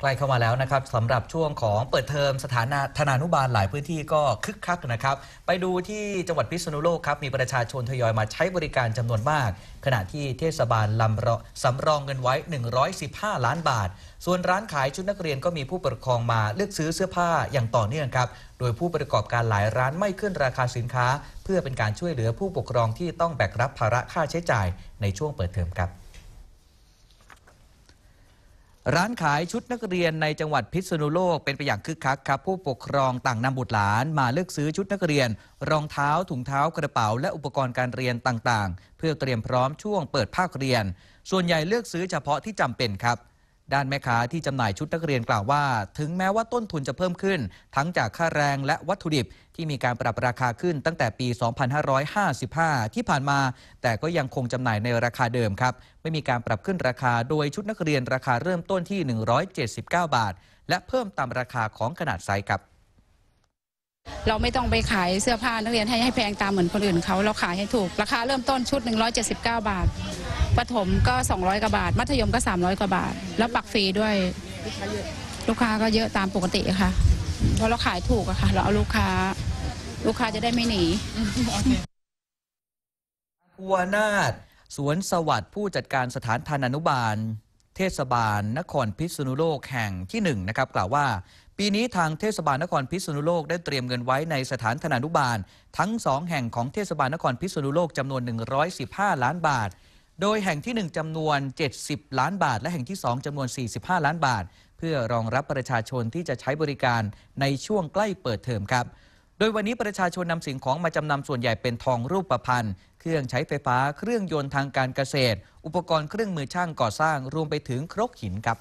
ใกล้เข้ามาแล้วนะครับสำหรับช่วงของเปิดเทอมสถานะธนานุบาล หลายพื้นที่ก็คึกคักนะครับ ไปดูที่จังหวัดพิษณุโลกครับ มีประชาชนทยอยมาใช้บริการจำนวนมาก ขณะที่เทศบาลลำรสำรองเงินไว้ 115 ล้านบาท ส่วนร้านขายชุดนักเรียนก็มีผู้ปกครองมาเลือกซื้อเสื้อผ้าอย่างต่อเนื่องครับ โดยผู้ประกอบการหลายร้านไม่ขึ้นราคาสินค้า เพื่อเป็นการช่วยเหลือผู้ปกครองที่ต้องแบกรับภาระค่าใช้จ่ายในช่วงเปิดเทอมครับร้านขายชุดนักเรียนในจังหวัดพิษณุโลกเป็นไปอย่างคึกคักครับผู้ปกครองต่างนำบุตรหลานมาเลือกซื้อชุดนักเรียน รองเท้าถุงเท้ากระเป๋าและอุปกรณ์การเรียนต่างๆ เพื่อเตรียมพร้อมช่วงเปิดภาคเรียน ส่วนใหญ่เลือกซื้อเฉพาะที่จำเป็นครับด้านแม่ค้าที่จำหน่ายชุดนักเรียนกล่าวว่า ถึงแม้ว่าต้นทุนจะเพิ่มขึ้น ทั้งจากค่าแรงและวัตถุดิบที่มีการปรับราคาขึ้นตั้งแต่ปี 2555 ที่ผ่านมา แต่ก็ยังคงจำหน่ายในราคาเดิมครับ ไม่มีการปรับขึ้นราคาโดยชุดนักเรียนราคาเริ่มต้นที่ 179 บาท และเพิ่มตามราคาของขนาดไซส์ครับเราไม่ต้องไปขายเสื้อผ้านักเรียนให้ให้แพงตามเหมือนคนอื่น เขาเราขายให้ถูก ราคาเริ่มต้นชุด 179 บาท ประถมก็ 200 กว่าบาท มัธยมก็ 300 กว่าบาท แล้วปักฟรีด้วยลูกค้าก็เยอะตามปกติค่ะ เพราะเราขายถูกอะค่ะ เราเอาลูกค้าลูกค้าจะได้ไม่หนีกัวนาดสวนสวัสดิ์ผู้จัดการสถานทานานุบาล เทศบาล นครพิษณุโลกแห่งที่1นะครับ กล่าวว่าปีนี้ทางเทศบาลนครพิษณุโลกได้เตรียมเงินไว้ในสถานธนานุบาล ทั้ง2แห่งของเทศบาลนครพิษณุโลกจำนวน 115 ล้านบาท โดยแห่งที่ 1จำนวน 70 ล้านบาท และแห่งที่ 2จำนวน 45 ล้านบาท เพื่อรองรับประชาชนที่จะใช้บริการในช่วงใกล้เปิดเทอมครับ โดยวันนี้ประชาชนนำสิ่งของมาจำนำส่วนใหญ่เป็นทองรูปประพันธ์เครื่องใช้ไฟฟ้าเครื่องยนต์ทางการเกษตร อุปกรณ์เครื่องมือช่างก่อสร้าง รวมไปถึงครกหินครับ